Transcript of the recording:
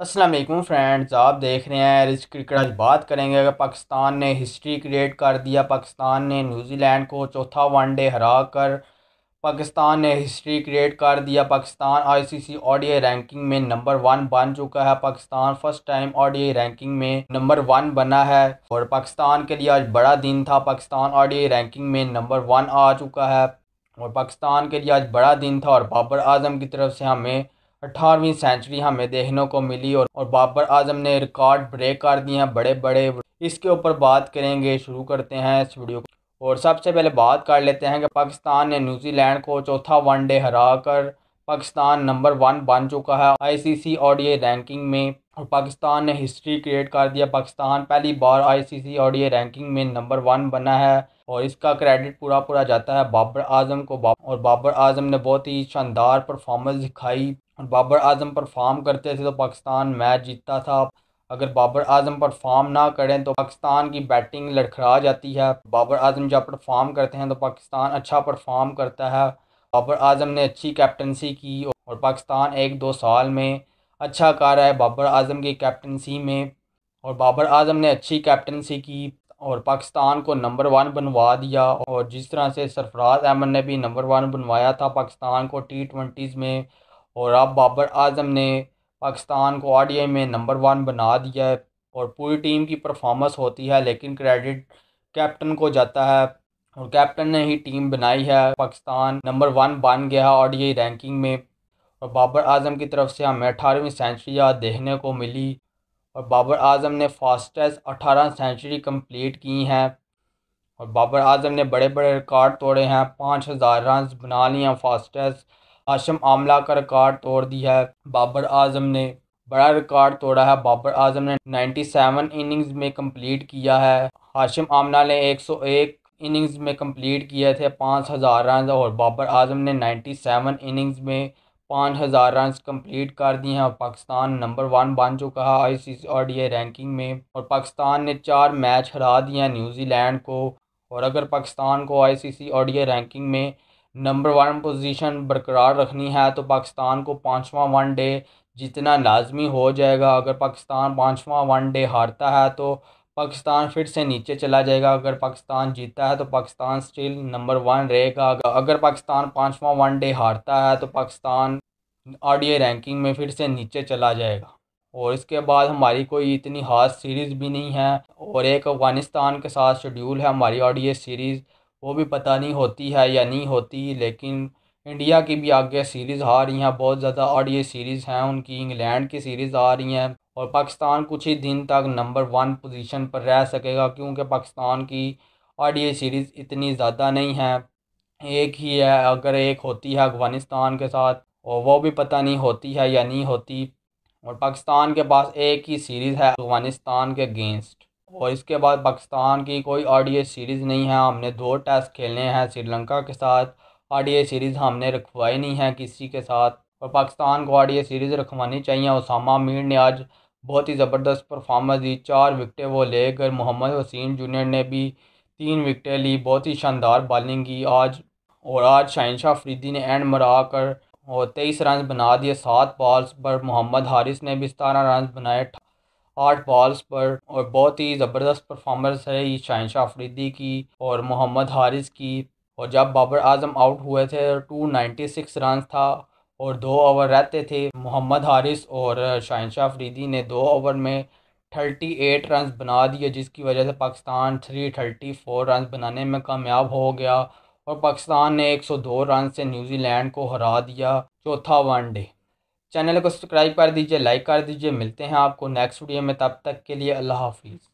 Aslam friends आप देख रहे हैं रिज क्रिकेट आज बात करेंगे अगर पाकिस्तान ने हिस्ट्री क्रिएट कर दिया पाकिस्तान ने न्यूजीलैंड को चौथा वनडे हरा कर पाकिस्तान ने हिस्ट्री क्रिएट कर दिया पाकिस्तान आईसीसी सी रैंकिंग में नंबर वन बन चुका है Pakistan first time ODI ranking में नंबर वन बना है और पाकिस्तान के लिए आज बड़ा दिन था पाकिस्तान ओडीआई रैंकिंग में नंबर वन आ चुका है और पाकिस्तान के लिए आज बड़ा दिन था और बाबर आजम की तरफ से हमें अठारहवीं सेंचुरी हमें देखने को मिली और, और बाबर आजम ने रिकॉर्ड ब्रेक कर दिए हैं बड़े बड़े इसके ऊपर बात करेंगे शुरू करते हैं इस वीडियो और सबसे पहले बात कर लेते हैं कि पाकिस्तान ने न्यूजीलैंड को चौथा वनडे हरा कर पाकिस्तान नंबर वन बन चुका है आईसीसी ओडीआई रैंकिंग में और पाकिस्तान ने हिस्ट्री क्रिएट कर दिया पाकिस्तान पहली बार आईसीसी ओडीआई रैंकिंग में नंबर वन बना है और इसका क्रेडिट पूरा पूरा जाता है बाबर आजम को और बाबर आजम ने बहुत ही शानदार परफॉर्मेंस दिखाई और बाबर आजम पर फार्म करते थे तो पाकिस्तान मैच जीतता था अगर बाबर आजम पर फार्म ना करें तो पाकिस्तान की बैटिंग लड़खड़ा जाती है बाबर आजम जब परफॉर्म करते हैं तो पाकिस्तान अच्छा परफॉर्म करता है बाबर आजम ने अच्छी कैप्टनसी की और पाकिस्तान एक दो साल में अच्छा कर रहा है बाबर आजम की कैप्टनसी में और बाबर आजम ने अच्छी कैप्टनसी की और पाकिस्तान को नंबर वन बनवा दिया और जिस तरह से सरफराज अहमद ने भी नंबर वन बनवाया था पाकिस्तान को टी ट्वेंटीज़ में और अब बाबर आजम ने पाकिस्तान को आर में नंबर वन बना दिया है और पूरी टीम की परफॉर्मेंस होती है लेकिन क्रेडिट कैप्टन को जाता है और कैप्टन ने ही टीम बनाई है पाकिस्तान नंबर वन बन गया है आरडीआई रैंकिंग में और बाबर आजम की तरफ से हमें अठारहवीं सेंचुरी देखने को मिली और बाबर आजम ने फास्टेस्ट अठारह सेंचुरी कंप्लीट की हैं और बाबर आजम ने बड़े बड़े रिकॉर्ड तोड़े हैं पाँच हज़ार रन बना लिए फास्टेस्ट हाशम आमला का रिकॉर्ड तोड़ दिया है बाबर आजम ने बड़ा रिकॉर्ड तोड़ा है बाबर आजम ने 97 इनिंग्स में कंप्लीट किया है हाशिम आमला ने 101 इनिंग्स में कंप्लीट किए थे पाँच हज़ार रन और बाबर आजम ने 97 इनिंग्स में पाँच हज़ार रन कम्प्लीट कर दिए हैं और पाकिस्तान नंबर वन बन चुका है आई सी सी रैंकिंग में और पाकिस्तान ने चार मैच हरा दिए हैं न्यूजीलैंड को और अगर पाकिस्तान को आई सी सी रैंकिंग में नंबर वन पोजीशन बरकरार रखनी है तो पाकिस्तान को पाँचवा वन डे जीतना लाजमी हो जाएगा अगर पाकिस्तान पाँचवा वन डे हारता है तो पाकिस्तान फिर से नीचे चला जाएगा अगर पाकिस्तान जीतता है तो पाकिस्तान स्टिल नंबर वन रहेगा अगर पाकिस्तान पाँचवा वन डे हारता है तो पाकिस्तान आरडीए रैंकिंग में फिर से नीचे चला जाएगा और इसके बाद हमारी कोई इतनी हार्ड सीरीज़ भी नहीं है और एक अफ़गानिस्तान के साथ शेड्यूल है हमारी आरडीए सीरीज़ वो भी पता नहीं होती है या नहीं होती लेकिन इंडिया की भी आगे सीरीज़ आ रही हैं बहुत ज़्यादा और ये सीरीज़ हैं उनकी इंग्लैंड की सीरीज़ आ रही हैं और पाकिस्तान कुछ ही दिन तक नंबर वन पोजीशन पर रह सकेगा क्योंकि पाकिस्तान की और ये सीरीज़ इतनी ज़्यादा नहीं है एक ही है अगर एक होती है अफगानिस्तान के साथ और वो भी पता नहीं होती है या नहीं होती और पाकिस्तान के पास एक ही सीरीज़ है अफगानिस्तान के अगेंस्ट और इसके बाद पाकिस्तान की कोई आरडीए सीरीज़ नहीं है हमने दो टेस्ट खेलने हैं श्रीलंका के साथ आरडीए सीरीज़ हमने रखवाई नहीं है किसी के साथ और पाकिस्तान को आरडीए सीरीज़ रखवानी चाहिए उसामा मीर ने आज बहुत ही ज़बरदस्त परफॉर्मेंस दी चार विकटें वो लेकर मोहम्मद वसीम जूनियर ने भी तीन विकटें ली बहुत ही शानदार बॉलिंग की आज और आज शाहिनशाह फरीदी ने एंड मरा कर और तेईस रन बना दिए सात बॉल्स पर मोहम्मद हारिस ने भी सतारह रन बनाए आठ बॉल्स पर और बहुत ही ज़बरदस्त परफॉर्मेंस है ये शाहनशाह अफरीदी की और मोहम्मद हारिस की और जब बाबर आजम आउट हुए थे टू नाइन्टी सिक्स रन था और दो ओवर रहते थे मोहम्मद हारिस और शाहनशाह अफरीदी ने दो ओवर में थर्टी एट रन बना दिए जिसकी वजह से Pakistan three thirty four run बनाने में कामयाब हो गया और पाकिस्तान ने एक सौ दो रन से न्यूजीलैंड को हरा दिया चौथा वनडे चैनल को सब्सक्राइब कर दीजिए लाइक कर दीजिए मिलते हैं आपको नेक्स्ट वीडियो में तब तक के लिए अल्लाह हाफिज़